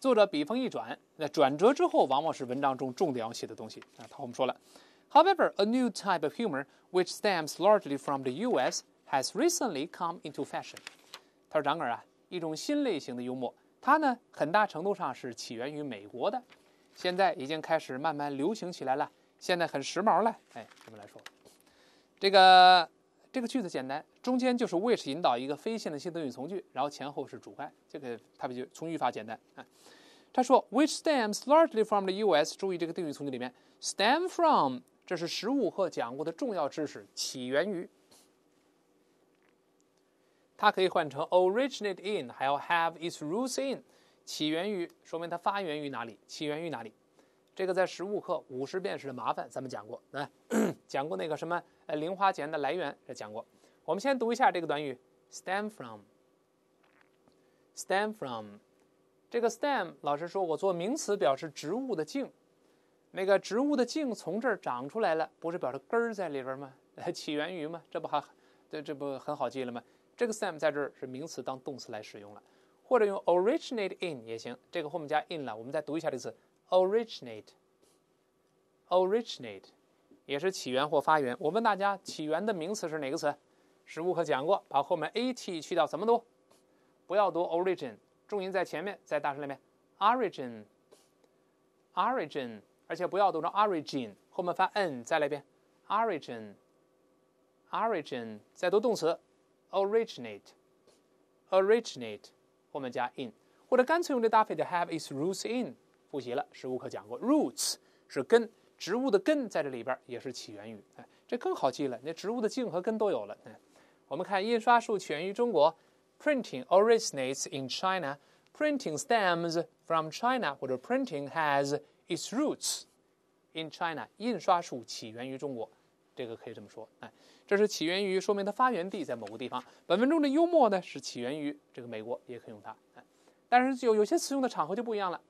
作者笔锋一转，那转折之后往往是文章中重点要写的东西啊。他我们说了，However, a new type of humor which stems largely from the U.S. has recently come into fashion。他说然而啊，一种新类型的幽默，它呢很大程度上是起源于美国的，现在已经开始慢慢流行起来了，现在很时髦了。哎，我们来说这个。这个句子简单，中间就是 which 引导一个非限定性定语从句，然后前后是主干。这个它比句从语法简单啊。他说，which stems largely from the U.S. 注意这个定语从句里面，stem from 这是十五课讲过的重要知识，起源于。它可以换成 originate in，还有 have its roots in，起源于，说明它发源于哪里？起源于哪里？这个在实物课五十遍时的麻烦，咱们讲过，来讲过那个什么呃零花钱的来源这讲过。我们先读一下这个短语，stem from。stem from，这个 stem 老师说我做名词表示植物的茎，那个植物的茎从这儿长出来了，不是表示根儿在里边吗？起源于吗？这不还这这不很好记了吗？这个 stem 在这儿是名词当动词来使用了，或者用 originate in 也行。这个后面加 in 了，我们再读一下这个词。Originate, originate 也是起源或发源。我问大家，起源的名词是哪个词？实物课讲过，把后面 a t 去掉，怎么读？不要读 origin，重音在前面，在大声里面，origin, origin，而且不要读成 origin，后面发 n。再来一遍，origin, origin，再读动词，originate, originate，后面加 in，或者干脆用这搭配的 have its roots in。复习了，十物课讲过，roots 是根，植物的根在这里边也是起源于，哎，这更好记了。那植物的茎和根都有了，哎，我们看印刷术起源于中国，printing originates in China，printing stems from China，或者 printing has its roots in China，印刷术起源于中国，这个可以这么说，哎，这是起源于，说明它发源地在某个地方。本文中的幽默呢是起源于这个美国，也可以用它，哎，但是有有些词用的场合就不一样了。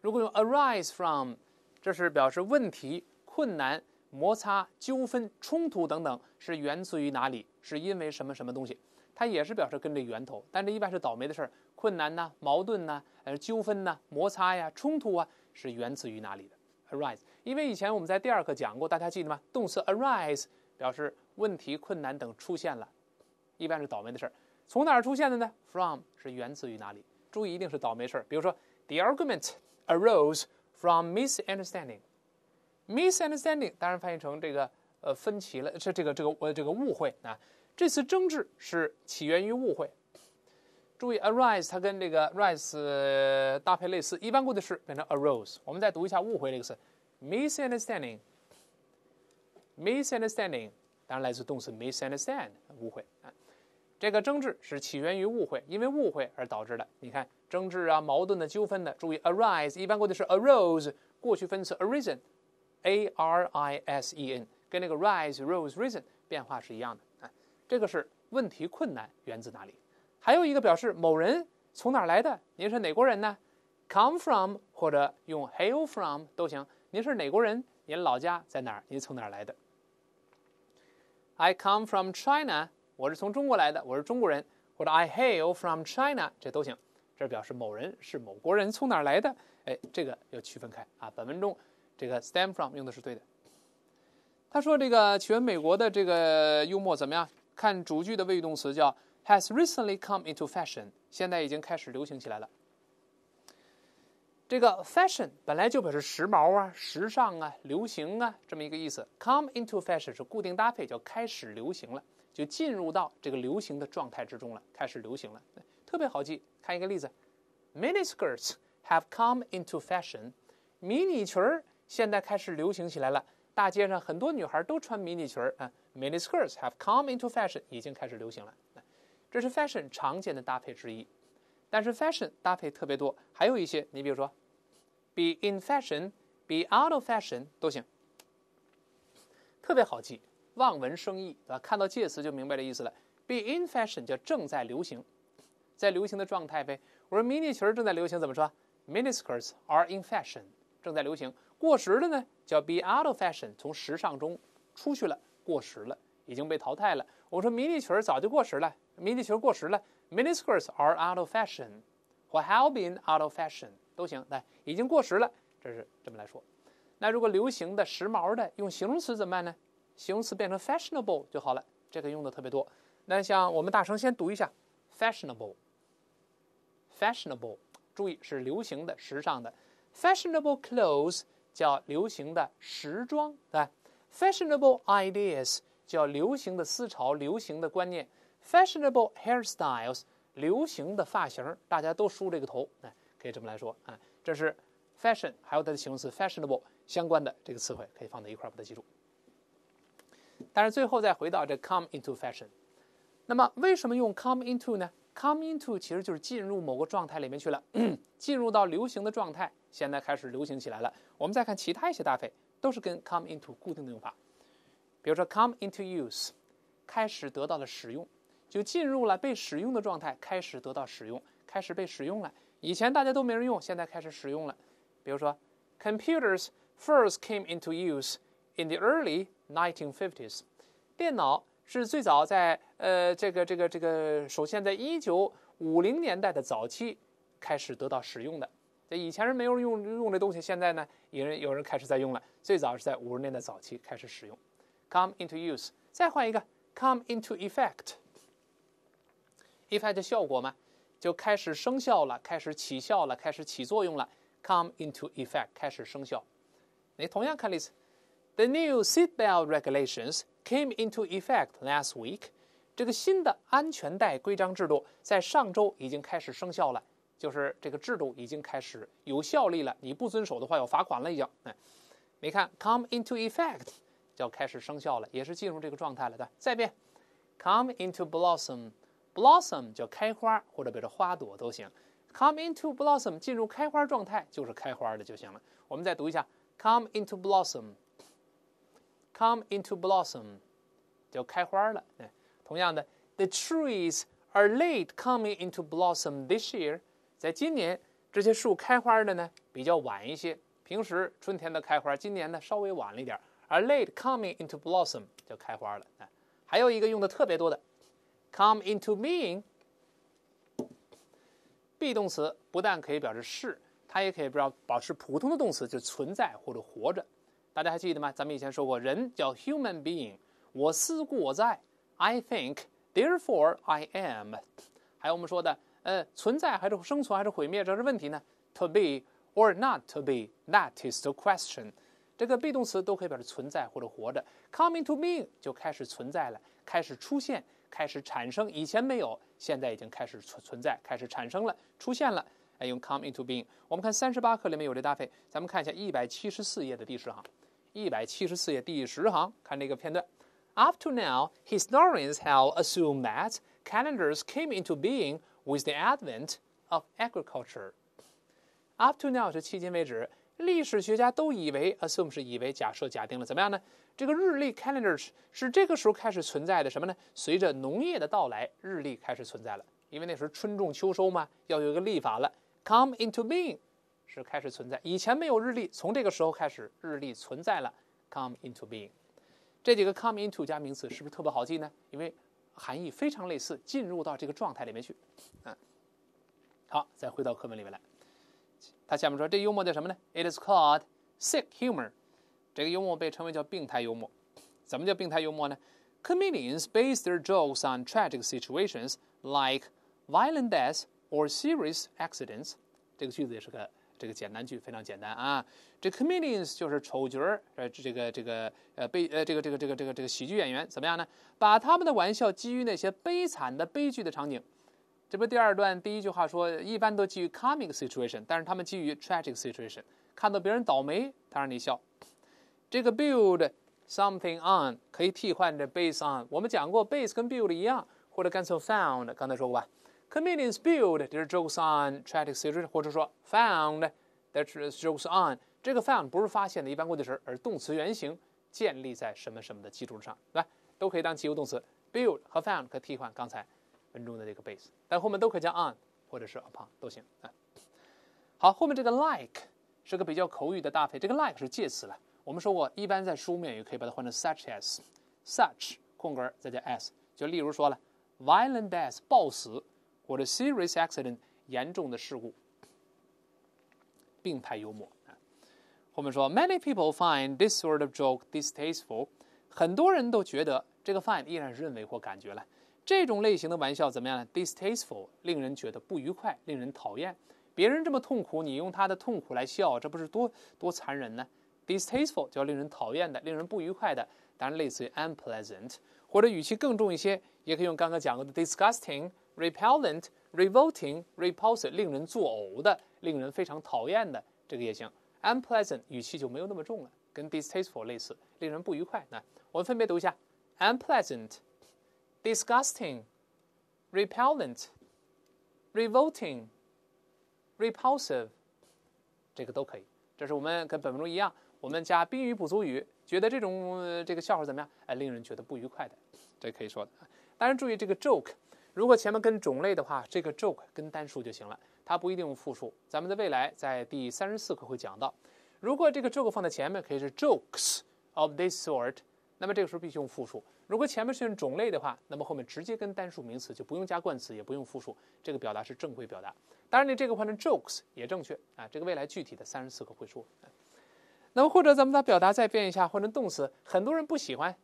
如果用 arise from，这是表示问题、困难、摩擦、纠纷、冲突等等是源自于哪里？是因为什么什么东西？它也是表示跟着源头，但这一般是倒霉的事儿，困难呢、矛盾呢、呃、纠纷呢、摩擦呀、冲突啊，是源自于哪里的 arise？因为以前我们在第二课讲过，大家记得吗？动词 arise 表示问题、困难等出现了，一般是倒霉的事儿。从哪儿出现的呢？from 是源自于哪里？注意一定是倒霉事儿。比如说，the argument。arose from misunderstanding，misunderstanding 当然翻译成这个呃分歧了，这这个这个呃这个误会啊，这次争执是起源于误会。注意 arise 它跟这个 rise 搭配类似，一般过去式变成 arose。我们再读一下误会这个词，misunderstanding，misunderstanding 当然来自动词 misunderstand 误会啊。这个争执是起源于误会，因为误会而导致的。你看争执啊、矛盾的纠纷的，注意 arise 一般过去式 arose，过去分词 arisen，A R I S E N 跟那个 rise、rose、reason 变化是一样的啊。这个是问题、困难源自哪里？还有一个表示某人从哪来的，您是哪国人呢？come from 或者用 hail from 都行。您是哪国人？您老家在哪儿？您从哪儿来的？I come from China。我是从中国来的，我是中国人，或者 I hail from China，这都行。这表示某人是某国人，从哪儿来的？哎，这个要区分开啊。本文中，这个 stem from 用的是对的。他说这个起源美国的这个幽默怎么样？看主句的谓语动词叫 has recently come into fashion，现在已经开始流行起来了。这个 fashion 本来就表示时髦啊、时尚啊、流行啊这么一个意思。come into fashion 是固定搭配，叫开始流行了。就进入到这个流行的状态之中了，开始流行了，特别好记。看一个例子：Mini skirts have come into fashion。迷你裙儿现在开始流行起来了，大街上很多女孩都穿迷你裙儿啊。Mini skirts have come into fashion，已经开始流行了。这是 fashion 常见的搭配之一，但是 fashion 搭配特别多，还有一些，你比如说，be in fashion，be out of fashion 都行，特别好记。望文生义，对吧？看到介词就明白这意思了。Be in fashion 叫正在流行，在流行的状态呗。我说迷你裙正在流行，怎么说？Mini skirts are in fashion，正在流行。过时的呢，叫 be out of fashion，从时尚中出去了，过时了，已经被淘汰了。我说迷你裙早就过时了，迷你裙过时了，Mini skirts are out of fashion，或 have been out of fashion 都行。来，已经过时了，这是这么来说。那如果流行的、时髦的，用形容词怎么办呢？形容词变成 fashionable 就好了，这个用的特别多。那像我们大声先读一下：fashionable，fashionable，注意是流行的、时尚的。fashionable clothes 叫流行的时装，对吧？fashionable ideas 叫流行的思潮、流行的观念。fashionable hairstyles 流行的发型，大家都梳这个头，哎，可以这么来说，啊。这是 fashion，还有它的形容词 fashionable 相关的这个词汇，可以放在一块儿，把它记住。但是最后再回到这 come into fashion，那么为什么用 come into 呢？come into 其实就是进入某个状态里面去了，进入到流行的状态，现在开始流行起来了。我们再看其他一些搭配，都是跟 come into 固定的用法。比如说 come into use，开始得到了使用，就进入了被使用的状态，开始得到使用，开始被使用了。以前大家都没人用，现在开始使用了。比如说 computers first came into use in the early。1950s，电脑是最早在呃这个这个这个，首先在一九五零年代的早期开始得到使用的。这以前是没有人用用这东西，现在呢有人有人开始在用了。最早是在五十年代早期开始使用。Come into use，再换一个，come into effect。Effect 效果嘛，就开始生效了，开始起效了，开始起作用了。Come into effect 开始生效。你同样看例子。The new seatbelt regulations came into effect last week。这个新的安全带规章制度在上周已经开始生效了，就是这个制度已经开始有效力了。你不遵守的话，要罚款了，已经。哎，你看，come into effect 叫开始生效了，也是进入这个状态了的。再变，come into blossom，blossom 叫开花或者比如说花朵都行，come into blossom 进入开花状态就是开花的就行了。我们再读一下，come into blossom。Come into blossom，就开花了。同样的，The trees are late coming into blossom this year。在今年，这些树开花的呢比较晚一些。平时春天的开花，今年呢稍微晚了一点。Are late coming into blossom，就开花了。哎，还有一个用的特别多的，come into being。be 动词不但可以表示是，它也可以表示保持普通的动词，就存在或者活着。大家还记得吗？咱们以前说过，人叫 human being。我思故我在，I think，therefore I am。还有我们说的，呃，存在还是生存还是毁灭，这是问题呢。To be or not to be，that is the question。这个 be 动词都可以表示存在或者活着。Come into being 就开始存在了，开始出现，开始产生。以前没有，现在已经开始存存在，开始产生了，出现了。哎，用 come into being。我们看三十八课里面有这搭配，咱们看一下一百七十四页的第十行。一百七十四页第十行，看这个片段。Up to now, historians have assumed that calendars came into being with the advent of agriculture. Up to now 是迄今为止，历史学家都以为，assume 是以为、假设、假定了怎么样呢？这个日历 calendars 是这个时候开始存在的什么呢？随着农业的到来，日历开始存在了，因为那时候春种秋收嘛，要有一个历法了。Come into being。是开始存在，以前没有日历，从这个时候开始，日历存在了。Come into being，这几个 come into 加名词是不是特别好记呢？因为含义非常类似，进入到这个状态里面去。嗯，好，再回到课文里面来，他下面说这幽默叫什么呢？It is called sick humor。这个幽默被称为叫病态幽默。怎么叫病态幽默呢？Comedians base their jokes on tragic situations like violent deaths or serious accidents。这个句子也是个。这个简单句非常简单啊，这 comedians 就是丑角儿，呃，这个这个呃，悲呃，这个这个这个这个这个喜剧演员怎么样呢？把他们的玩笑基于那些悲惨的悲剧的场景，这不第二段第一句话说，一般都基于 comic situation，但是他们基于 tragic situation，看到别人倒霉，他让你笑。这个 build something on 可以替换着 b a s e on，我们讲过 b a s e 跟 build 一样，或者干脆 sound，刚才说过吧。Comedians build their jokes on tragic situations，或者说 found their jokes on。这个 found 不是发现的一般过去时，而动词原形建立在什么什么的基础上，对吧？都可以当及物动词，build 和 found 可替换刚才文中的这个 base，但后面都可以加 on 或者是 upon 都行。啊，好，后面这个 like 是个比较口语的搭配，这个 like 是介词了。我们说过，一般在书面语可以把它换成 such as，such 空格再加 as，就例如说了 violent death 暴死。或者 serious accident 严重的事故，并排幽默。后面说，many people find this sort of joke distasteful。很多人都觉得这个 find 依然是认为或感觉了这种类型的玩笑怎么样呢？distasteful 令人觉得不愉快，令人讨厌。别人这么痛苦，你用他的痛苦来笑，这不是多多残忍呢？distasteful 叫令人讨厌的，令人不愉快的。当然，类似于 unpleasant，或者语气更重一些，也可以用刚刚讲过的 disgusting。repellent, revolting, repulsive，令人作呕的，令人非常讨厌的，这个也行。unpleasant 语气就没有那么重了，跟 distasteful 类似，令人不愉快。那我们分别读一下：unpleasant, disgusting, repellent, revolting, repulsive，这个都可以。这是我们跟本文中一样，我们加宾语补足语，觉得这种这个笑话怎么样？哎，令人觉得不愉快的，这可以说。的。当然，注意这个 joke。如果前面跟种类的话，这个 joke 跟单数就行了，它不一定用复数。咱们在未来在第三十四课会讲到，如果这个 joke 放在前面，可以是 jokes of this sort，那么这个时候必须用复数。如果前面是用种类的话，那么后面直接跟单数名词，就不用加冠词，也不用复数，这个表达是正规表达。当然你这个换成 jokes 也正确啊。这个未来具体的三十四课会说。那么或者咱们把表达再变一下，换成动词，很多人不喜欢，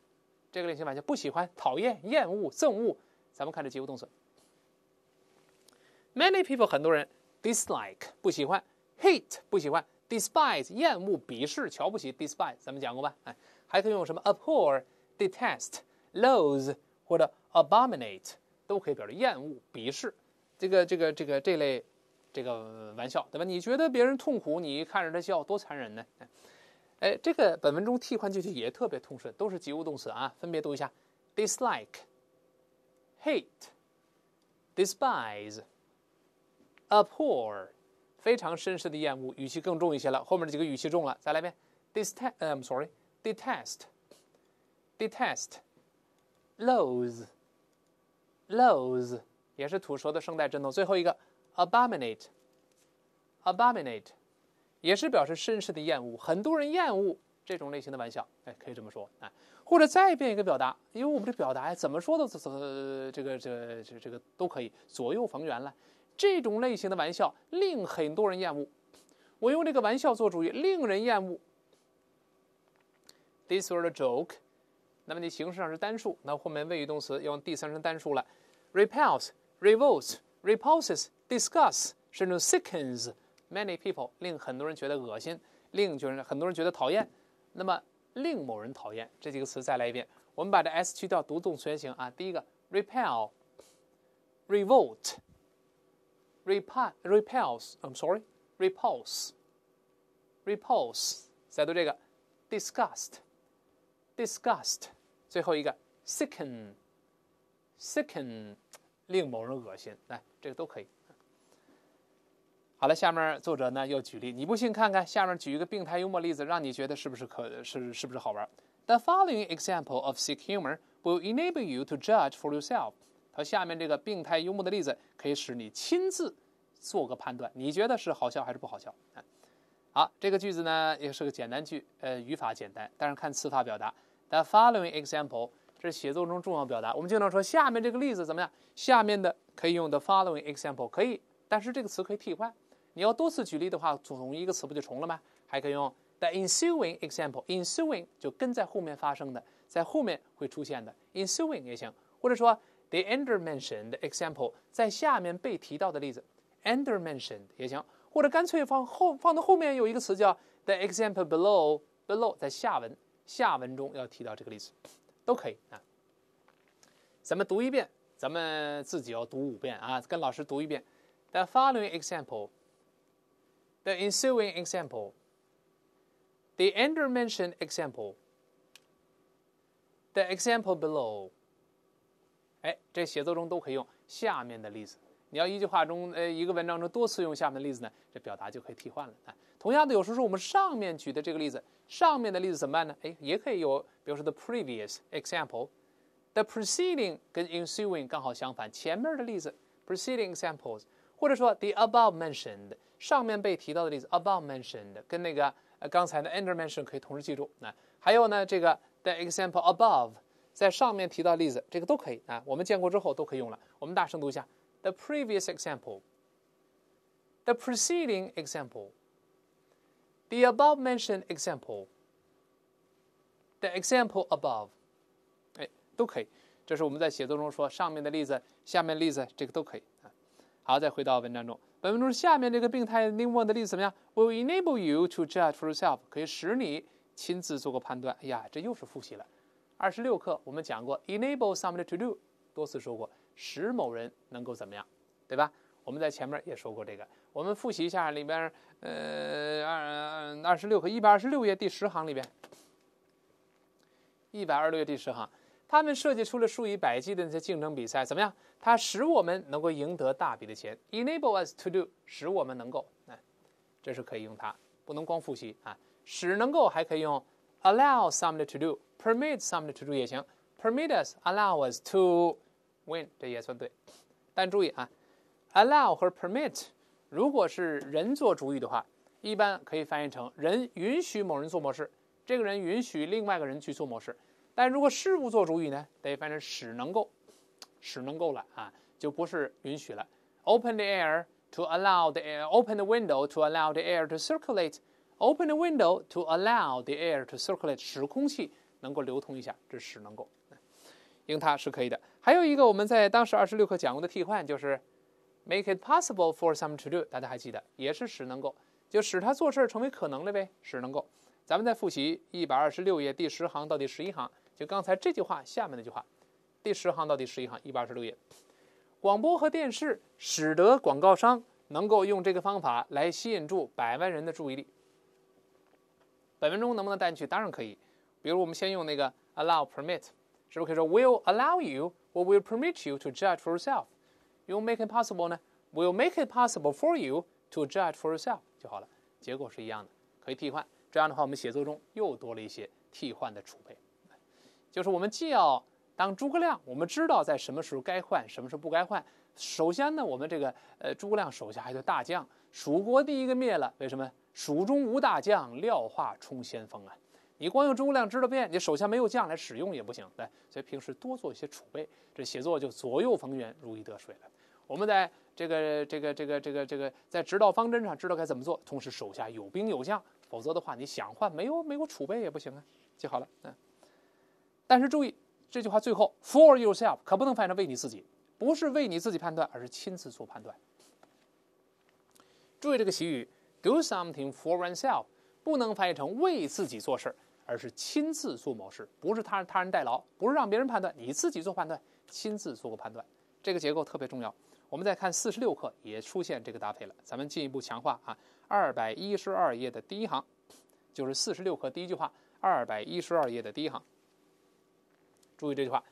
这个类型法叫不喜欢、讨厌、厌恶、憎恶。咱们看这及物动词，many people 很多人 dislike 不喜欢，hate 不喜欢，despise 厌恶、鄙视、瞧不起 despise 咱们讲过吧？哎，还可以用什么 abhor、detest、loath 或者 abominate 都可以表示厌恶、鄙视，这个、这个、这个这类这个玩笑对吧？你觉得别人痛苦，你看着他笑，多残忍呢？哎，这个本文中替换句型也特别通顺，都是及物动词啊，分别读一下 dislike。hate, despise, abhor，非常深深的厌恶，语气更重一些了。后面这几个语气重了，再来一遍：dest，嗯、um,，I'm sorry，detest，detest，loathe。loathe 也是吐舌的声带振动。最后一个 abominate abominate 也是表示深深的厌恶。很多人厌恶这种类型的玩笑，哎，可以这么说啊。哎或者再变一个表达，因为我们这表达呀，怎么说都这个这个这个、这个都可以左右逢源了。这种类型的玩笑令很多人厌恶。我用这个玩笑做主语，令人厌恶。This was a joke。那么你形式上是单数，那后面谓语动词用第三人单数了。Repels, revolts, repulses, disgusts，甚至 sickens many people，令很多人觉得恶心，令就是很多人觉得讨厌。那么。令某人讨厌这几个词再来一遍，我们把这 s 去掉，读动词原形啊。第一个 repel，revolt，repel，repels，I'm sorry，repulse，repulse，再读这个 d i s g u s t d i s g u s t 最后一个 sicken，sicken，令某人恶心，来，这个都可以。好了，下面作者呢又举例，你不信看看，下面举一个病态幽默例子，让你觉得是不是可是是不是好玩？The following example of sick humor will enable you to judge for yourself。它下面这个病态幽默的例子可以使你亲自做个判断，你觉得是好笑还是不好笑？好，这个句子呢也是个简单句，呃，语法简单，但是看词法表达。The following example 这是写作中重要表达，我们经常说下面这个例子怎么样？下面的可以用 the following example 可以，但是这个词可以替换。你要多次举例的话，同一个词不就重了吗？还可以用 the ensuing example，ensuing 就跟在后面发生的，在后面会出现的 ensuing 也行，或者说 the undermentioned example，在下面被提到的例子 undermentioned 也行，或者干脆放后放到后面有一个词叫 the example below below 在下文下文中要提到这个例子，都可以啊。咱们读一遍，咱们自己要读五遍啊，跟老师读一遍 the following example。The ensuing example. The undermentioned example. The example below. below。哎，这写作中都可以用下面的例子。你要一句话中，呃，一个文章中多次用下面的例子呢，这表达就可以替换了。啊，同样的，有时候是我们上面举的这个例子，上面的例子怎么办呢？哎，也可以有，比如说 the previous example。The preceding 跟 ensuing 刚好相反，前面的例子 preceding examples 或者说 the above mentioned 上面被提到的例子 above mentioned 跟那个呃刚才的 undermentioned 可以同时记住那还有呢这个 the example above 在上面提到例子这个都可以啊，我们见过之后都可以用了。我们大声读一下：the previous example，the preceding example，the above mentioned example，the example above，哎，都可以。这是我们在写作中说上面的例子、下面例子，这个都可以。好，再回到文章中。本文中下面这个病态冷漠的例子怎么样？Will enable you to judge for yourself，可以使你亲自做个判断。哎呀，这又是复习了。二十六课我们讲过，enable somebody to do，多次说过，使某人能够怎么样，对吧？我们在前面也说过这个。我们复习一下里边，呃，二二十六课一百二十六页第十行里边，一百二十六页第十行。他们设计出了数以百计的那些竞争比赛，怎么样？它使我们能够赢得大笔的钱，enable us to do，使我们能够，哎，这是可以用它，不能光复习啊，使能够还可以用 allow somebody to do，permit somebody to do 也行，permit us，allow us to win，这也算对，但注意啊，allow 和 permit 如果是人做主语的话，一般可以翻译成人允许某人做某事，这个人允许另外一个人去做某事。但如果事物做主语呢？得翻译成使能够，使能够了啊，就不是允许了。Open the air to allow the air. open the window to allow the air to circulate. Open the window to allow the air to circulate，使空气能够流通一下，这使能够。用它是可以的。还有一个我们在当时二十六课讲过的替换，就是 make it possible for s o m e to do，大家还记得？也是使能够，就使它做事成为可能了呗，使能够。咱们再复习一百二十六页第十行到第十一行。就刚才这句话下面那句话，第十行到第十一行，一百二十六页。广播和电视使得广告商能够用这个方法来吸引住百万人的注意力。本分钟能不能带进去？当然可以。比如我们先用那个 allow permit，是不是可以说 will allow you，or will permit you to judge for yourself？用 make it possible 呢？will make it possible for you to judge for yourself 就好了。结果是一样的，可以替换。这样的话，我们写作中又多了一些替换的储备。就是我们既要当诸葛亮，我们知道在什么时候该换，什么时候不该换。首先呢，我们这个呃诸葛亮手下还有大将，蜀国第一个灭了，为什么？蜀中无大将，廖化充先锋啊！你光有诸葛亮知道变，你手下没有将来使用也不行。来，所以平时多做一些储备，这写作就左右逢源，如鱼得水了。我们在这个这个这个这个这个在指导方针上知道该怎么做，同时手下有兵有将，否则的话你想换没有没有储备也不行啊。记好了，嗯。但是注意，这句话最后 for yourself 可不能翻译成为你自己，不是为你自己判断，而是亲自做判断。注意这个习语 do something for oneself，不能翻译成为自己做事儿，而是亲自做某事，不是他他人代劳，不是让别人判断，你自己做判断，亲自做个判断。这个结构特别重要。我们再看四十六课也出现这个搭配了，咱们进一步强化啊。二百一十二页的第一行就是四十六课第一句话，二百一十二页的第一行。注意这句话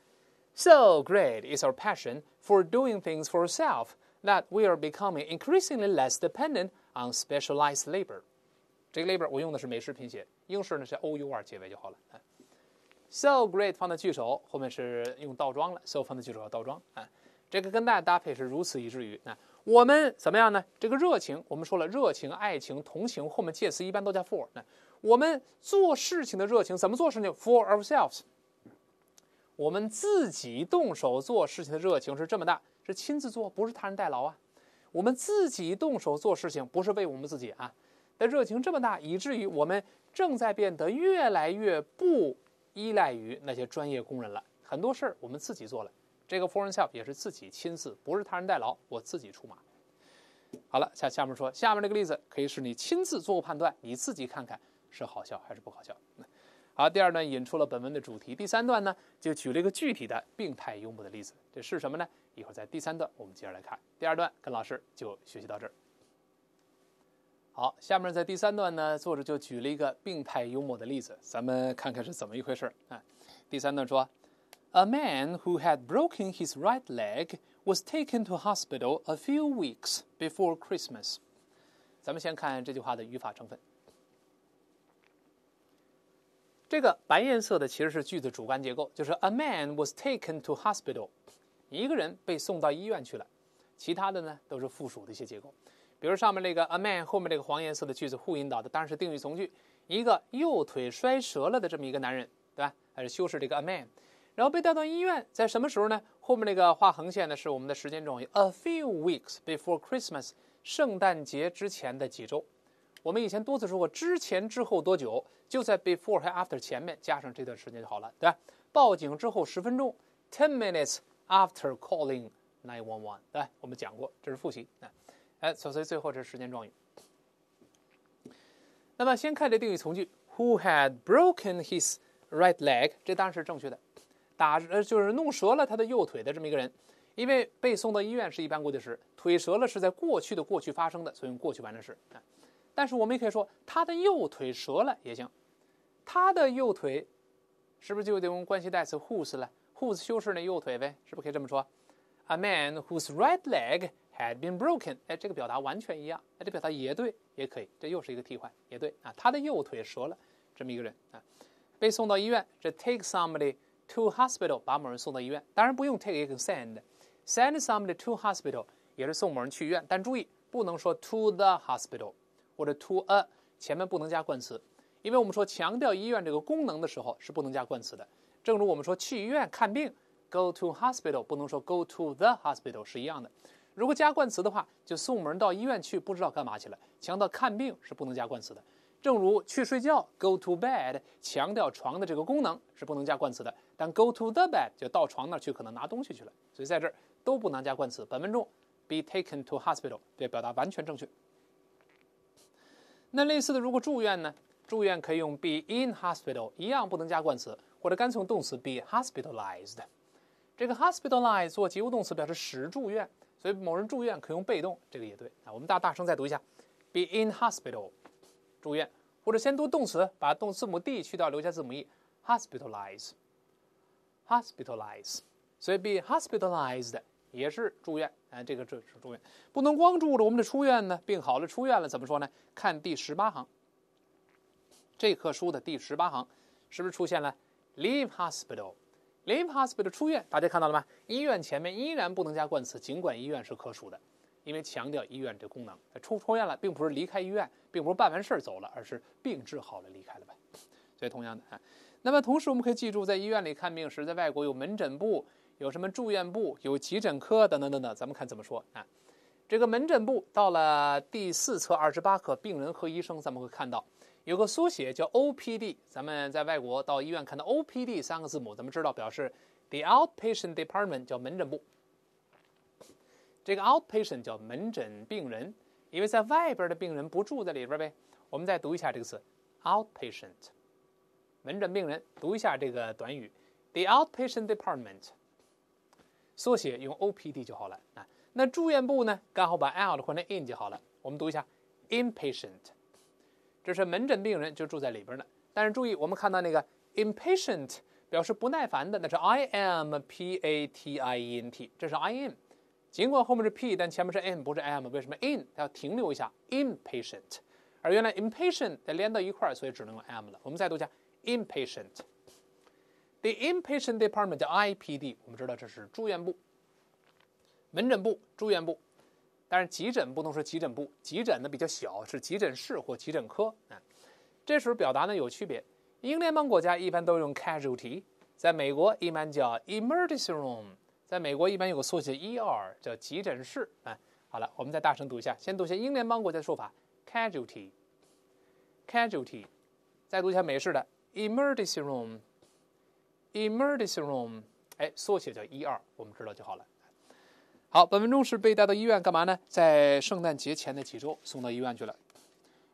，So great is our passion for doing things for self that we are becoming increasingly less dependent on specialized labor。这个 labor 我用的是美式拼写，英式呢是 O U R 结尾就好了。So great 放在句首，后面是用倒装了。So 放在句首要倒装啊。这个跟大家搭配是如此以至于，那我们怎么样呢？这个热情，我们说了，热情、爱情、同情，后面介词一般都加 for。那我们做事情的热情，怎么做事情？For ourselves。我们自己动手做事情的热情是这么大，是亲自做，不是他人代劳啊。我们自己动手做事情，不是为我们自己啊，的热情这么大，以至于我们正在变得越来越不依赖于那些专业工人了。很多事儿我们自己做了，这个 f o r s e o p 也是自己亲自，不是他人代劳，我自己出马。好了，下下面说下面这个例子，可以是你亲自做个判断，你自己看看是好笑还是不好笑。好，第二段引出了本文的主题。第三段呢，就举了一个具体的病态幽默的例子。这是什么呢？一会儿在第三段我们接着来看。第二段跟老师就学习到这儿。好，下面在第三段呢，作者就举了一个病态幽默的例子，咱们看看是怎么一回事儿啊。第三段说，A man who had broken his right leg was taken to hospital a few weeks before Christmas。咱们先看这句话的语法成分。这个白颜色的其实是句子主干结构，就是 A man was taken to hospital，一个人被送到医院去了。其他的呢都是附属的一些结构，比如上面那个 A man 后面这个黄颜色的句子互引导的，当然是定语从句，一个右腿摔折了的这么一个男人，对吧？还是修饰这个 A man，然后被带到医院，在什么时候呢？后面那个画横线的是我们的时间状语，a few weeks before Christmas，圣诞节之前的几周。我们以前多次说过，之前之后多久就在 before 和 after 前面加上这段时间就好了，对吧？报警之后十分钟，ten minutes after calling nine one one，对吧？我们讲过，这是复习啊。哎，所以最后这是时间状语。那么先看这定语从句，who had broken his right leg，这当然是正确的，打呃就是弄折了他的右腿的这么一个人，因为被送到医院是一般过去时，腿折了是在过去的过去发生的，所以用过去完成时但是我们也可以说他的右腿折了也行，他的右腿是不是就得用关系代词 whose 了？whose 修饰那右腿呗，是不是可以这么说？A man whose right leg had been broken，哎，这个表达完全一样，哎，这表达也对，也可以，这又是一个替换，也对啊。他的右腿折了，这么一个人啊，被送到医院。这 take somebody to hospital 把某人送到医院，当然不用 take send，send somebody to hospital 也是送某人去医院，但注意不能说 to the hospital。或者 to a 前面不能加冠词，因为我们说强调医院这个功能的时候是不能加冠词的。正如我们说去医院看病，go to hospital，不能说 go to the hospital 是一样的。如果加冠词的话，就送门到医院去，不知道干嘛去了。强调看病是不能加冠词的。正如去睡觉，go to bed，强调床的这个功能是不能加冠词的。但 go to the bed 就到床那儿去，可能拿东西去了。所以在这儿都不能加冠词。本文中 be taken to hospital 对表达完全正确。那类似的，如果住院呢？住院可以用 be in hospital，一样不能加冠词，或者干脆用动词 be hospitalized。这个 hospitalize 做及物动词，表示使住院，所以某人住院可用被动，这个也对啊。我们大大声再读一下：be in hospital，住院。或者先读动词，把动字母 d 去掉，留下字母 e，hospitalize，hospitalize。所以 be hospitalized。也是住院，哎，这个这是住院，不能光住着。我们的出院呢，病好了出院了，怎么说呢？看第十八行，这课书的第十八行，是不是出现了 leave hospital？leave hospital 出院，大家看到了吗？医院前面依然不能加冠词，尽管医院是可数的，因为强调医院这功能。出出院了，并不是离开医院，并不是办完事儿走了，而是病治好了离开了呗。所以同样的啊，那么同时我们可以记住，在医院里看病时，在外国有门诊部。有什么住院部、有急诊科等等等等，咱们看怎么说啊？这个门诊部到了第四册二十八课，病人和医生，咱们会看到有个缩写叫 OPD。咱们在外国到医院看到 OPD 三个字母，咱们知道表示 the outpatient department 叫门诊部。这个 outpatient 叫门诊病人，因为在外边的病人不住在里边呗。我们再读一下这个词 outpatient，门诊病人，读一下这个短语 the outpatient department。缩写用 OPD 就好了啊。那住院部呢？刚好把 out 换成 In 就好了。我们读一下，Inpatient，这是门诊病人就住在里边的。但是注意，我们看到那个 i m p a t i e n t 表示不耐烦的，那是 I am p a t i e n t，这是 I am。尽管后面是 p，但前面是 M，n 不是 m 为什么 in？要停留一下 i m p a t i e n t 而原来 i m p a t i e n t 得连到一块儿，所以只能用 m 了。我们再读一下 i m p a t i e n t The inpatient department 叫 IPD，我们知道这是住院部、门诊部、住院部。但是急诊不能说急诊部，急诊呢比较小，是急诊室或急诊科啊。这时候表达呢有区别。英联邦国家一般都用 casualty，在美国一般叫 emergency room，在美国一般有个缩写 ER 叫急诊室啊。好了，我们再大声读一下，先读一下英联邦国家的说法 casualty，casualty，再读一下美式的 emergency room。Emergency room，哎，缩写叫一二，我们知道就好了。好，本分钟是被带到医院干嘛呢？在圣诞节前的几周送到医院去了。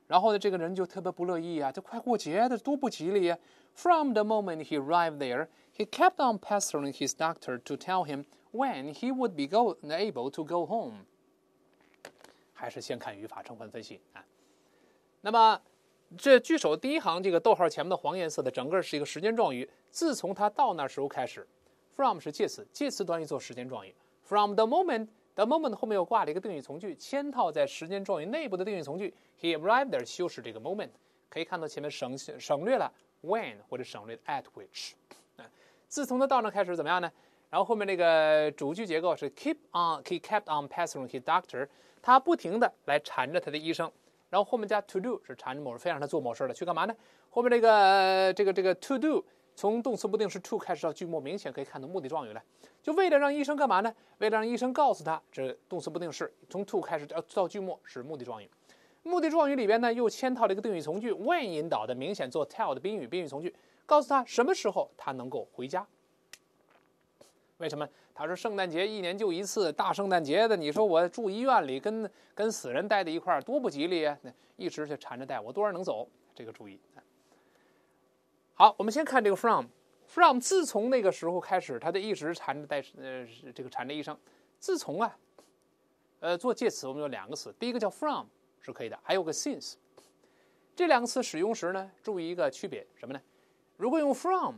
然后呢，这个人就特别不乐意啊！这快过节的多不吉利呀！From the moment he arrived there, he kept on pestering his doctor to tell him when he would be go able to go home。还是先看语法成分分析啊。那么这句首第一行这个逗号前面的黄颜色的整个是一个时间状语，自从他到那时候开始，from 是介词，介词短语做时间状语，from the moment，the moment 后面又挂了一个定语从句，嵌套在时间状语内部的定语从句，he arrived there 修饰这个 moment，可以看到前面省省略了 when 或者省略 at which。自从他到那开始怎么样呢？然后后面那个主句结构是 keep on，he kept on pestering his doctor，他不停的来缠着他的医生。然后后面加 to do 是缠着某人，非让他做某事的，去干嘛呢？后面这个这个这个 to do 从动词不定式 to 开始到句末，明显可以看到目的状语了。就为了让医生干嘛呢？为了让医生告诉他，这动词不定式从 to 开始到到句末是目的状语。目的状语里边呢又嵌套了一个定语从句，when 引导的，明显做 tell 的宾语，宾语从句，告诉他什么时候他能够回家。为什么？他说圣诞节一年就一次，大圣诞节的。你说我住医院里，跟跟死人待在一块儿，多不吉利啊！一直就缠着带我，多少能走？这个注意。好，我们先看这个 from。from 自从那个时候开始，他就一直缠着带呃这个缠着医生。自从啊，呃，做介词，我们有两个词，第一个叫 from 是可以的，还有个 since。这两个词使用时呢，注意一个区别，什么呢？如果用 from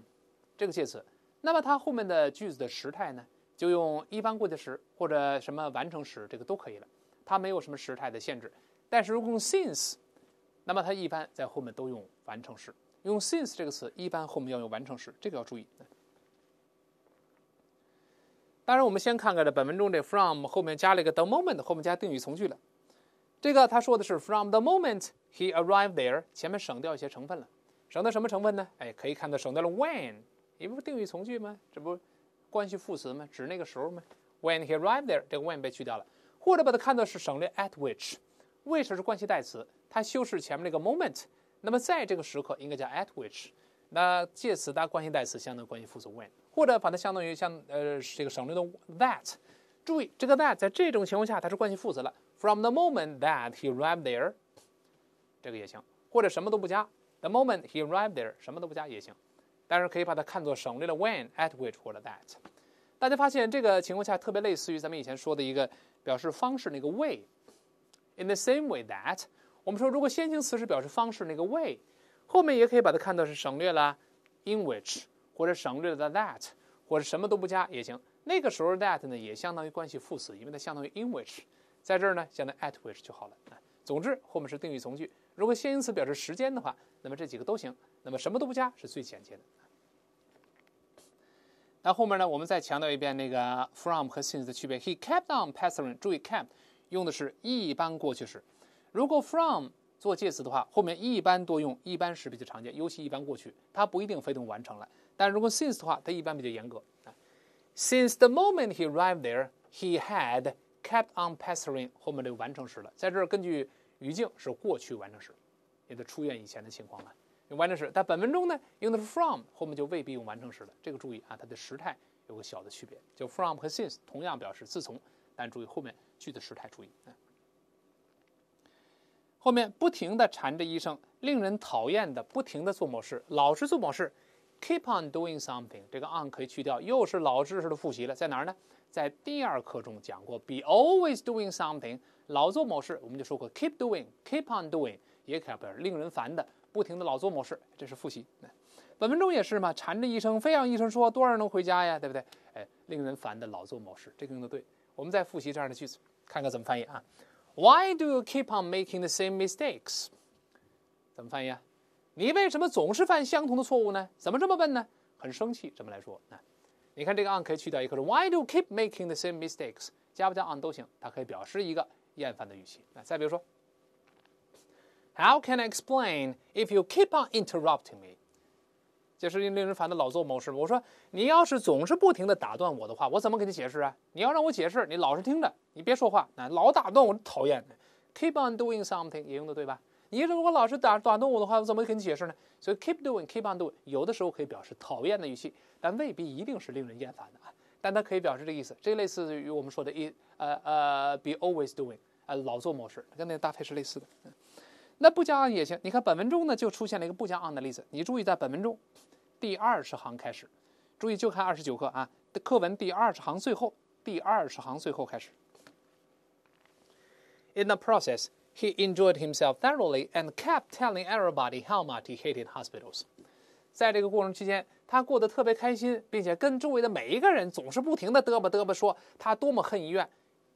这个介词。那么它后面的句子的时态呢，就用一般过去时或者什么完成时，这个都可以了。它没有什么时态的限制。但是如果用 since，那么它一般在后面都用完成时。用 since 这个词一般后面要用完成时，这个要注意。当然，我们先看看这本文中这 from 后面加了一个 the moment，后面加定语从句了。这个他说的是 from the moment he arrived there，前面省掉一些成分了。省掉什么成分呢？哎，可以看到省掉了 when。也不是定语从句吗？这不关系副词吗？指那个时候吗？When he arrived there，这个 when 被去掉了，或者把它看作是省略 at which，which 是关系代词，它修饰前面那个 moment，那么在这个时刻应该叫 at which，那介词搭关系代词相当于关系副词 when，或者把它相当于像呃这个省略的 that，注意这个 that 在这种情况下它是关系副词了。From the moment that he arrived there，这个也行，或者什么都不加，the moment he arrived there 什么都不加也行。但是可以把它看作省略了 when at which 或者 that。大家发现这个情况下特别类似于咱们以前说的一个表示方式那个 way。In the same way that，我们说如果先行词是表示方式那个 way，后面也可以把它看作是省略了 in which 或者省略了 that 或者什么都不加也行。那个时候 that 呢也相当于关系副词，因为它相当于 in which，在这儿呢相当于 at which 就好了。总之后面是定语从句，如果先行词表示时间的话，那么这几个都行，那么什么都不加是最简洁的。那后面呢？我们再强调一遍那个 from 和 since 的区别。He kept on pestering。注意 k e p t 用的是一般过去时。如果 from 做介词的话，后面一般多用一般时比较常见，尤其一般过去，它不一定非得完成了。但如果 since 的话，它一般比较严格。啊。Since the moment he arrived there, he had kept on pestering。后面的完成时了，在这儿根据语境是过去完成时，也得出院以前的情况了。用完成时，但本文中呢，用的是 from，后面就未必用完成时了。这个注意啊，它的时态有个小的区别。就 from 和 since 同样表示自从，但注意后面句子时态，注意。后面不停地缠着医生，令人讨厌的，不停地做某事，老是做某事，keep on doing something，这个 on 可以去掉。又是老知识的复习了，在哪儿呢？在第二课中讲过，be always doing something，老做某事，我们就说过 keep doing，keep on doing，也可表示令人烦的。不停的老做某事，这是复习。本文中也是嘛，缠着医生，非让医生说多少人能回家呀，对不对？哎，令人烦的老做某事，这个用的对。我们再复习这样的句子，看看怎么翻译啊？Why do you keep on making the same mistakes？怎么翻译啊？你为什么总是犯相同的错误呢？怎么这么笨呢？很生气，怎么来说？啊，你看这个 on 可以去掉一个，是 Why do you keep making the same mistakes？加不加 on 都行，它可以表示一个厌烦的语气。那再比如说。How can I explain if you keep on interrupting me？就是令人烦的，老做某事。我说，你要是总是不停的打断我的话，我怎么给你解释啊？你要让我解释，你老是听着，你别说话，那老打断我，讨厌 Keep on doing something 也用的对吧？你如果老是打打断我的话，我怎么给你解释呢？所以 keep doing，keep on doing，有的时候可以表示讨厌的语气，但未必一定是令人厌烦的啊。但它可以表示这意思，这类似于我们说的 “be 呃呃 always doing” 呃老做某事，跟那个搭配是类似的。那不加 on 也行，你看本文中呢就出现了一个不加 on 的例子，你注意在本文中，第二十行开始，注意就看二十九课啊，课文第二十行最后，第二十行最后开始。In the process, he enjoyed himself thoroughly and kept telling everybody how much he hated hospitals. 在这个过程期间，他过得特别开心，并且跟周围的每一个人总是不停的嘚吧嘚吧说他多么恨医院。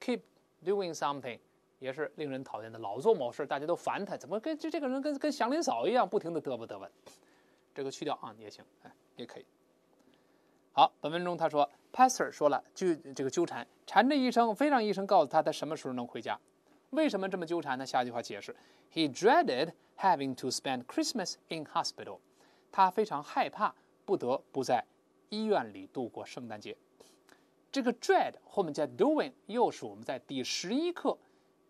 Keep doing something. 也是令人讨厌的，老做某事，大家都烦他。怎么跟这这个人跟跟祥林嫂一样，不停地嘚啵嘚啵。这个去掉啊，也行，哎，也可以。好，本文中他说，Pastor 说了，就这个纠缠缠着医生，非让医生告诉他他什么时候能回家。为什么这么纠缠呢？下一句话解释：He dreaded having to spend Christmas in hospital。他非常害怕不得不在医院里度过圣诞节。这个 dread 后面加 doing，又是我们在第十一课。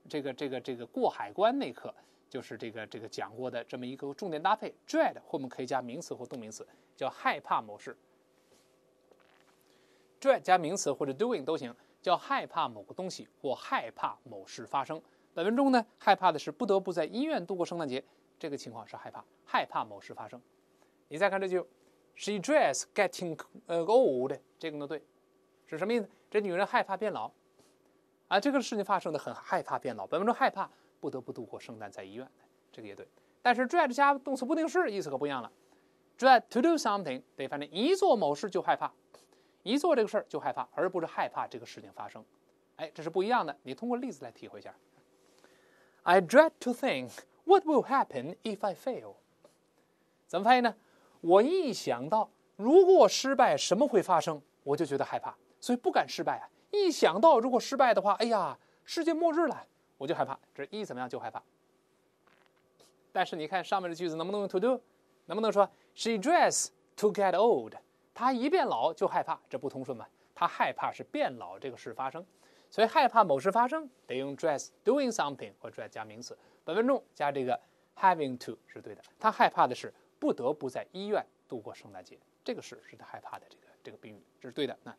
这个这个这个过海关那课就是这个这个讲过的这么一个重点搭配，dread 或我们可以加名词或动名词，叫害怕某事。dread 加名词或者 doing 都行，叫害怕某个东西或害怕某事发生。本文中呢，害怕的是不得不在医院度过圣诞节，这个情况是害怕害怕某事发生。你再看这句，she d r e s s getting old 这个呢对，是什么意思？这女人害怕变老。啊，这个事情发生的很害怕变老。本文中害怕不得不度过圣诞在医院，这个也对。但是 dread 加动词不定式意思可不一样了。dread to do something 得反正一做某事就害怕，一做这个事儿就害怕，而不是害怕这个事情发生。哎，这是不一样的。你通过例子来体会一下。I dread to think what will happen if I fail。怎么翻译呢？我一想到如果失败，什么会发生，我就觉得害怕，所以不敢失败啊。一想到如果失败的话，哎呀，世界末日了，我就害怕。这一怎么样就害怕？但是你看上面的句子能不能用 to do？能不能说 she dress to get old？她一变老就害怕，这不通顺吗？她害怕是变老这个事发生，所以害怕某事发生得用 dress doing something 或 dress 加名词。本分钟加这个 having to 是对的。她害怕的是不得不在医院度过圣诞节，这个事是她害怕的这个这个宾语，这是对的。那。